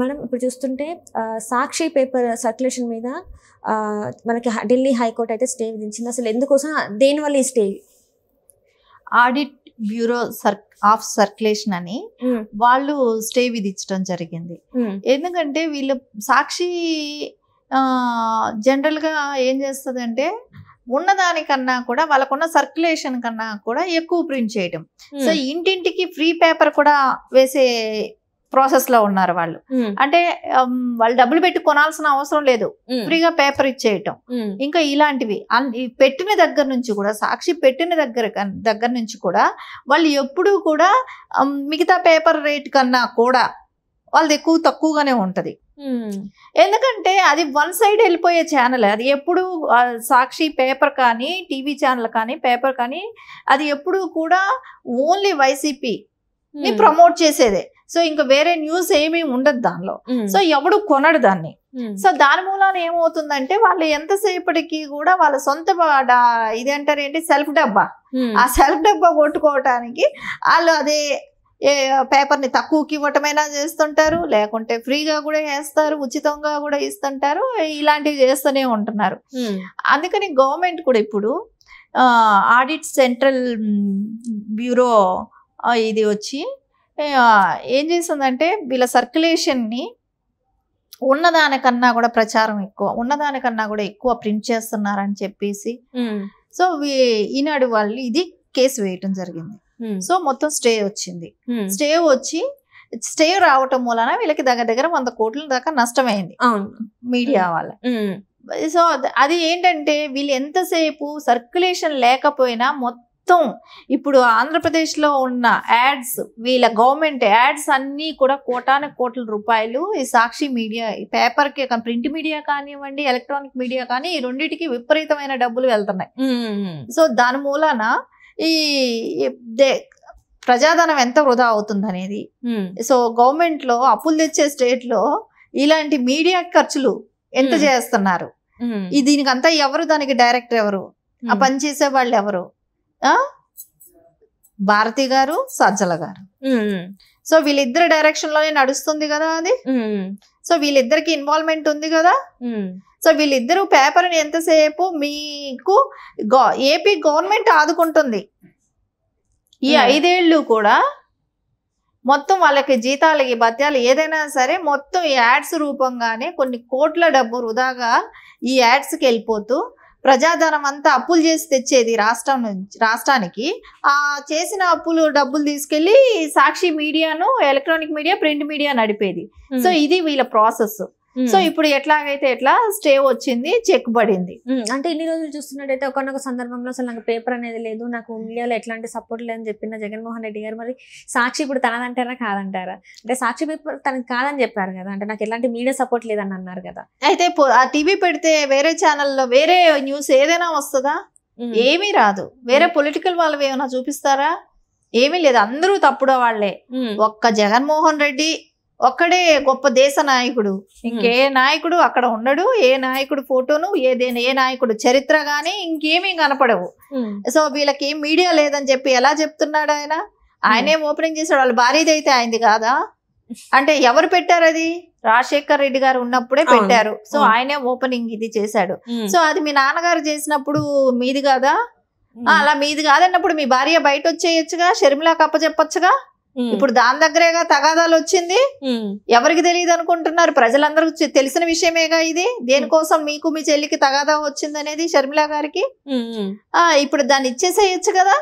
మనం ఇప్పుడు చూస్తుంటే సాక్షి పేపర్ సర్క్యులేషన్ మీద మనకి ఢిల్లీ హైకోర్టు అయితే స్టే విధించింది అసలు ఎందుకోసం దేనివల్ల ఈ స్టే ఆడిట్ బ్యూరో సర్క్ ఆఫ్ సర్క్యులేషన్ అని వాళ్ళు స్టే విధించడం జరిగింది ఎందుకంటే వీళ్ళు సాక్షి జనరల్గా ఏం చేస్తుంది అంటే ఉన్నదానికన్నా కూడా వాళ్ళకున్న సర్క్యులేషన్ కన్నా కూడా ఎక్కువ ప్రింట్ చేయడం సో ఇంటింటికి ఫ్రీ పేపర్ కూడా వేసే ప్రాసెస్లో ఉన్నారు వాళ్ళు అంటే వాళ్ళు డబ్బులు పెట్టి కొనాల్సిన అవసరం లేదు ఫ్రీగా పేపర్ ఇచ్చేయటం ఇంకా ఇలాంటివి పెట్టిన దగ్గర నుంచి కూడా సాక్షి పెట్టిన దగ్గర దగ్గర నుంచి కూడా వాళ్ళు ఎప్పుడూ కూడా మిగతా పేపర్ రేట్ కన్నా కూడా వాళ్ళది ఎక్కువ తక్కువగానే ఉంటుంది ఎందుకంటే అది వన్ సైడ్ వెళ్ళిపోయే ఛానల్ అది ఎప్పుడు సాక్షి పేపర్ కానీ టీవీ ఛానల్ కానీ పేపర్ కానీ అది ఎప్పుడు కూడా ఓన్లీ వైసీపీ ప్రమోట్ చేసేదే సో ఇంకా వేరే న్యూస్ ఏమీ ఉండదు దానిలో సో ఎవడు కొనడు దాన్ని సో దాని మూలాన ఏమవుతుందంటే వాళ్ళు ఎంతసేపటికి కూడా వాళ్ళ సొంత ఇది అంటారు ఏంటి సెల్ఫ్ డబ్బా ఆ సెల్ఫ్ డబ్బా కొట్టుకోవటానికి వాళ్ళు అదే ఏ పేపర్ని తక్కువకి ఇవ్వటమైనా చేస్తుంటారు లేకుంటే ఫ్రీగా కూడా వేస్తారు ఉచితంగా కూడా ఇస్తుంటారు ఇలాంటివి చేస్తూనే ఉంటున్నారు అందుకని గవర్నమెంట్ కూడా ఇప్పుడు ఆడిట్ సెంట్రల్ బ్యూరో ఇది వచ్చి ఏం చేసిందంటే వీళ్ళ సర్క్యులేషన్ని ఉన్నదానికన్నా కూడా ప్రచారం ఎక్కువ ఉన్నదానికన్నా కూడా ఎక్కువ ప్రింట్ చేస్తున్నారని చెప్పేసి సో ఈనాడు వాళ్ళు ఇది కేసు వేయటం జరిగింది సో మొత్తం స్టే వచ్చింది స్టే వచ్చి స్టే రావటం మూలన వీళ్ళకి దగ్గర దగ్గర వంద కోట్ల దాకా నష్టమైంది మీడియా వాళ్ళ సో అది ఏంటంటే వీళ్ళు ఎంతసేపు సర్క్యులేషన్ లేకపోయినా మొత్తం మొత్తం ఇప్పుడు ఆంధ్రప్రదేశ్లో ఉన్న యాడ్స్ వీళ్ళ గవర్నమెంట్ యాడ్స్ అన్నీ కూడా కోటానికి కోట్ల రూపాయలు ఈ సాక్షి మీడియా పేపర్కి ప్రింట్ మీడియా కానివ్వండి ఎలక్ట్రానిక్ మీడియా కానీ ఈ రెండింటికి విపరీతమైన డబ్బులు వెళ్తున్నాయి సో దాని మూలాన ఈ ప్రజాధనం ఎంత వృధా అవుతుంది అనేది సో గవర్నమెంట్ లో అప్పులు తెచ్చే స్టేట్ లో ఇలాంటి మీడియా ఖర్చులు ఎంత చేస్తున్నారు దీనికంతా ఎవరు దానికి డైరెక్టర్ ఎవరు ఆ పని చేసే వాళ్ళు ఎవరు భారతి గారు సజ్జల గారు సో వీళ్ళిద్దరు డైరెక్షన్ లోనే నడుస్తుంది కదా అది సో వీళ్ళిద్దరికి ఇన్వాల్వ్మెంట్ ఉంది కదా సో వీళ్ళిద్దరు పేపర్ని ఎంతసేపు మీకు ఏపీ గవర్నమెంట్ ఆదుకుంటుంది ఈ ఐదేళ్ళు కూడా మొత్తం వాళ్ళకి జీతాలకి భత్యాలు ఏదైనా సరే మొత్తం యాడ్స్ రూపంగానే కొన్ని కోట్ల డబ్బు వృధాగా ఈ యాడ్స్కి వెళ్ళిపోతూ ప్రజాధనం అంతా అప్పులు చేసి తెచ్చేది రాష్ట్రం నుంచి రాష్ట్రానికి ఆ చేసిన అప్పులు డబ్బులు తీసుకెళ్లి సాక్షి మీడియాను ఎలక్ట్రానిక్ మీడియా ప్రింట్ మీడియా నడిపేది సో ఇది వీళ్ళ ప్రాసెస్ సో hmm. ఇప్పుడు ఎట్లాగైతే ఎట్లా స్టే వచ్చింది చెక్ పడింది hmm. అంటే ఇన్ని రోజులు చూస్తున్నట్టయితే ఒకనొక సందర్భంలో అసలు నాకు పేపర్ అనేది లేదు నాకు మీడియాలో ఎట్లాంటి సపోర్ట్ లేదని చెప్పిన జగన్మోహన్ రెడ్డి గారు మరి సాక్షి ఇప్పుడు తనదంటారా కాదంటారా అంటే సాక్షి పేపర్ తనకు కాదని చెప్పారు కదా అంటే నాకు ఎలాంటి మీడియా సపోర్ట్ లేదని అన్నారు కదా అయితే ఆ టీవీ పెడితే వేరే ఛానల్లో వేరే న్యూస్ ఏదైనా వస్తుందా hmm. ఏమీ రాదు వేరే పొలిటికల్ వాళ్ళు ఏమైనా చూపిస్తారా ఏమీ లేదు అందరూ తప్పుడు వాళ్ళే ఒక్క జగన్మోహన్ రెడ్డి ఒక్కడే గొప్ప దేశ నాయకుడు ఇంకే నాయకుడు అక్కడ ఉండడు ఏ నాయకుడు ఫోటోను ఏదే ఏ నాయకుడు చరిత్ర కానీ ఇంకేమీ కనపడవు సో వీళ్ళకి మీడియా లేదని చెప్పి ఎలా చెప్తున్నాడు ఆయన ఆయనేం ఓపెనింగ్ చేశాడు వాళ్ళ భారీది అయితే ఆయనది కాదా అంటే ఎవరు పెట్టారు అది రాజశేఖర్ రెడ్డి గారు ఉన్నప్పుడే పెట్టారు సో ఆయనే ఓపెనింగ్ ఇది చేశాడు సో అది మీ నాన్నగారు చేసినప్పుడు మీది కాదా అలా మీది కాదన్నప్పుడు మీ భార్య బయట వచ్చేయచ్చుగా షర్మిలా అప్పచెప్పచ్చుగా ఇప్పుడు దాని దగ్గరేగా తగాదాలు వచ్చింది ఎవరికి తెలియదు అనుకుంటున్నారు ప్రజలందరూ తెలిసిన విషయమేగా ఇది దేనికోసం మీకు మీ చెల్లికి తగాదా వచ్చింది అనేది షర్మిల గారికి ఆ ఇప్పుడు దాన్ని ఇచ్చేసేయచ్చు కదా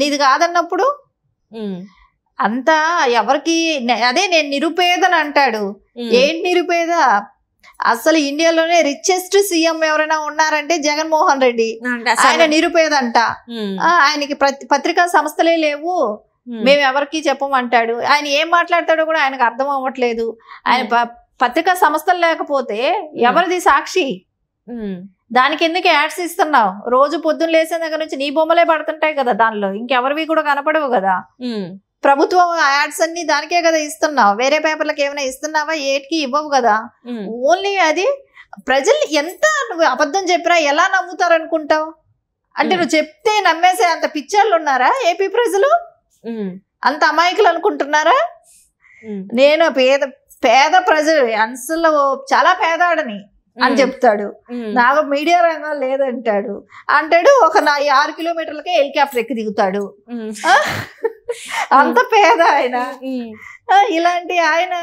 నీది కాదన్నప్పుడు అంతా ఎవరికి అదే నేను నిరుపేదని అంటాడు ఏంటి నిరుపేద అసలు ఇండియాలోనే రిచెస్ట్ సీఎం ఎవరైనా ఉన్నారంటే జగన్మోహన్ రెడ్డి ఆయన నిరుపేదంట ఆయనకి పత్రికా సంస్థలే లేవు మేము ఎవరికి చెప్పమంటాడు ఆయన ఏం మాట్లాడతాడో కూడా ఆయనకు అర్థం అవ్వట్లేదు ఆయన పత్రికా సంస్థలు లేకపోతే ఎవరిది సాక్షి దానికి ఎందుకు యాడ్స్ ఇస్తున్నావు రోజు పొద్దున్న లేచిన దగ్గర నుంచి నీ బొమ్మలే పడుతుంటాయి కదా దానిలో ఇంకెవరివి కూడా కనపడవు కదా ప్రభుత్వం యాడ్స్ అన్ని దానికే కదా ఇస్తున్నావు వేరే పేపర్లకు ఏమైనా ఇస్తున్నావా ఏటికి ఇవ్వవు కదా ఓన్లీ అది ప్రజలు ఎంత నువ్వు అబద్ధం చెప్పినా ఎలా నమ్ముతారు అనుకుంటావు అంటే నువ్వు చెప్తే నమ్మేసే అంత పిక్చర్లు ఉన్నారా ఏపీ ప్రజలు అంత అమాయకులు అనుకుంటున్నారా నేను పేద పేద ప్రజలు అన్సుల్లో చాలా పేదాడని అని చెప్తాడు నాకు మీడియా రంగం లేదంటాడు అంటాడు ఒక నా ఆరు కిలోమీటర్లకే హెలికాప్టర్ ఎక్కి దిగుతాడు అంత పేద ఆయన ఇలాంటి ఆయన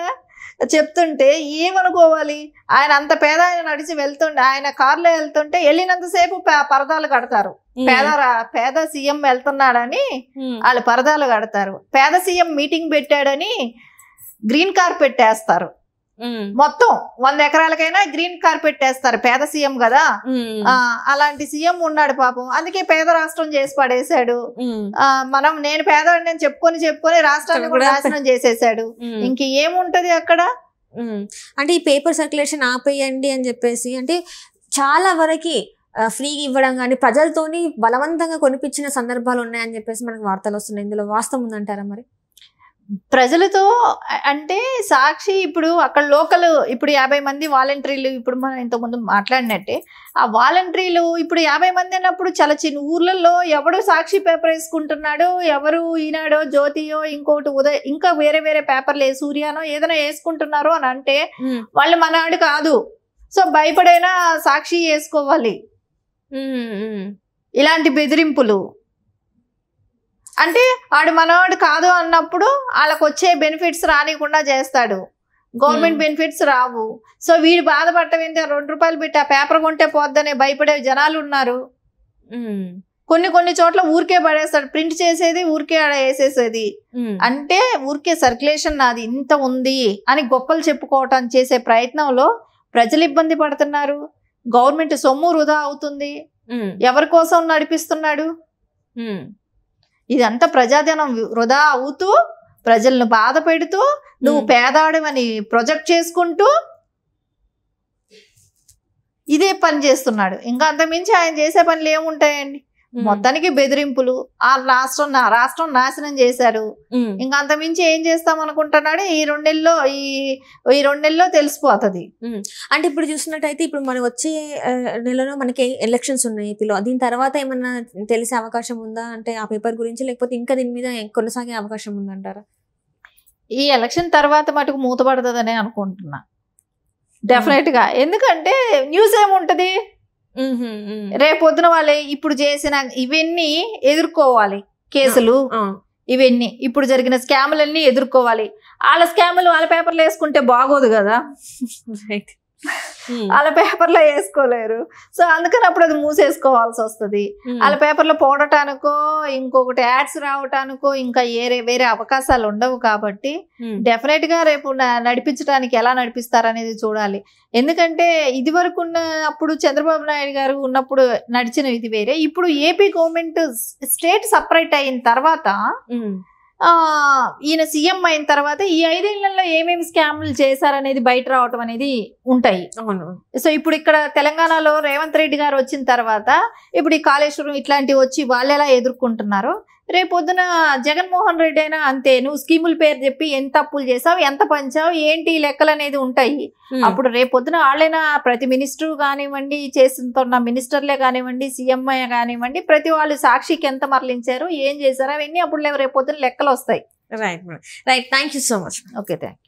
చెప్తుంటే ఏమనుకోవాలి ఆయన అంత పేద ఆయన నడిచి వెళ్తుండే ఆయన కారులో వెళ్తుంటే వెళ్ళినంతసేపు పరదాలు కడతారు పేద పేద సీఎం వెళ్తున్నాడని వాళ్ళు పరదాలు కడతారు పేద సీఎం మీటింగ్ పెట్టాడని గ్రీన్ కార్పెట్ వేస్తారు మొత్తం వంద ఎకరాలకైనా గ్రీన్ కార్పెట్ వేస్తారు పేద సీఎం కదా అలాంటి సీఎం ఉన్నాడు పాపం అందుకే పేద రాష్ట్రం చేసి పడేశాడు మనం నేను పేదవాడిని అని చెప్పుకొని చెప్పుకొని రాష్ట్రాన్ని కూడా నాశనం చేసేసాడు ఇంక ఏముంటది అక్కడ అంటే ఈ పేపర్ సర్క్యులేషన్ ఆపేయండి అని చెప్పేసి అంటే చాలా వరకు ఫ్రీగా ఇవ్వడం కానీ ప్రజలతోని బలవంతంగా కొనిపించిన సందర్భాలు ఉన్నాయని చెప్పేసి మనకు వార్తలు వస్తున్నాయి ఇందులో వాస్తవం ఉందంటారా మరి ప్రజలతో అంటే సాక్షి ఇప్పుడు అక్కడ లోకల్ ఇప్పుడు యాభై మంది వాలంటీర్లు ఇప్పుడు మనం ఇంతకుముందు మాట్లాడినట్టే ఆ వాలంటీర్లు ఇప్పుడు యాభై మంది అన్నప్పుడు చాలా చిన్న ఊర్లలో ఎవడు సాక్షి పేపర్ వేసుకుంటున్నాడు ఎవరు ఈనాడో జ్యోతియో ఇంకోటి ఉదయ ఇంకా వేరే వేరే పేపర్లు సూర్యానో ఏదైనా వేసుకుంటున్నారో అని అంటే వాళ్ళు మనాడు కాదు సో భయపడైనా సాక్షి వేసుకోవాలి ఇలాంటి బెదిరింపులు అంటే వాడు మనవాడు కాదు అన్నప్పుడు వాళ్ళకు వచ్చే బెనిఫిట్స్ రానికుండా చేస్తాడు గవర్నమెంట్ బెనిఫిట్స్ రావు సో వీడు బాధపడటం ఏంటి రెండు రూపాయలు పెట్టి ఆ పేపర్ కొంటే పోద్దనే భయపడే జనాలు ఉన్నారు కొన్ని కొన్ని చోట్ల ఊరికే పడేస్తాడు ప్రింట్ చేసేది ఊరికే ఆడ వేసేసేది అంటే ఊరికే సర్క్యులేషన్ నాది ఇంత ఉంది అని గొప్పలు చెప్పుకోవటం చేసే ప్రయత్నంలో ప్రజలు ఇబ్బంది పడుతున్నారు గవర్నమెంట్ సొమ్ము వృధా అవుతుంది ఎవరి కోసం నడిపిస్తున్నాడు ఇదంతా ప్రజాధనం వృధా అవుతూ ప్రజలను బాధ పెడుతూ నువ్వు పేదాడమని ప్రొజెక్ట్ చేసుకుంటూ ఇదే పని చేస్తున్నాడు ఇంకా అంతమించి ఆయన చేసే పనులు ఏముంటాయండి మొత్తానికి బెదిరింపులు ఆ రాష్ట్రం నా రాష్ట్రం నాశనం చేశారు ఇంకా అంత మించి ఏం చేస్తాం అనుకుంటున్నాడు ఈ రెండెల్లో ఈ ఈ రెండెల్లో తెలిసిపోతుంది అంటే ఇప్పుడు చూసినట్టయితే ఇప్పుడు మనం వచ్చే నెలలో మనకి ఎలక్షన్స్ ఉన్నాయి ఏపీలో దీని తర్వాత ఏమన్నా తెలిసే అవకాశం ఉందా అంటే ఆ పేపర్ గురించి లేకపోతే ఇంకా దీని మీద కొనసాగే అవకాశం ఉందంటారా ఈ ఎలక్షన్ తర్వాత మటుకు మూతపడుతుంది అనుకుంటున్నా డెఫినెట్గా ఎందుకంటే న్యూస్ ఏముంటది రేపొద్దున వాళ్ళు ఇప్పుడు చేసిన ఇవన్నీ ఎదుర్కోవాలి కేసులు ఇవన్నీ ఇప్పుడు జరిగిన స్కాములన్నీ ఎదుర్కోవాలి వాళ్ళ స్కాములు వాళ్ళ పేపర్లు వేసుకుంటే బాగోదు కదా రైట్ వాళ్ళ పేపర్లో వేసుకోలేరు సో అందుకని అప్పుడు అది మూసేసుకోవాల్సి వస్తుంది వాళ్ళ పేపర్లో పోడటానికో ఇంకొకటి యాడ్స్ రావటానికో ఇంకా ఏరే వేరే అవకాశాలు ఉండవు కాబట్టి డెఫినెట్ గా రేపు నడిపించడానికి ఎలా నడిపిస్తారనేది చూడాలి ఎందుకంటే ఇది వరకు ఉన్న అప్పుడు చంద్రబాబు నాయుడు గారు ఉన్నప్పుడు నడిచిన ఇది వేరే ఇప్పుడు ఏపీ గవర్నమెంట్ స్టేట్ సపరేట్ అయిన తర్వాత ఈయన సీఎం అయిన తర్వాత ఈ ఐదేళ్లలో ఏమేమి స్కామ్లు చేశారనేది బయట రావటం అనేది ఉంటాయి సో ఇప్పుడు ఇక్కడ తెలంగాణలో రేవంత్ రెడ్డి గారు వచ్చిన తర్వాత ఇప్పుడు ఈ కాళేశ్వరం ఇట్లాంటివి వచ్చి వాళ్ళు ఎలా ఎదుర్కొంటున్నారు రేపొద్దున జగన్మోహన్ రెడ్డి అయినా అంతే నువ్వు స్కీముల పేరు చెప్పి ఎంత అప్పులు చేసావు ఎంత పంచావు ఏంటి లెక్కలు అనేది ఉంటాయి అప్పుడు రేపొద్దున వాళ్ళైనా ప్రతి మినిస్టర్ కానివ్వండి చేస్తున్న మినిస్టర్లే కానివ్వండి సీఎంఐ కానివ్వండి ప్రతి వాళ్ళు సాక్షికి ఎంత మరలించారు ఏం చేశారు అవన్నీ అప్పుడు రేపొద్దున లెక్కలు వస్తాయి right right thank so much okay thank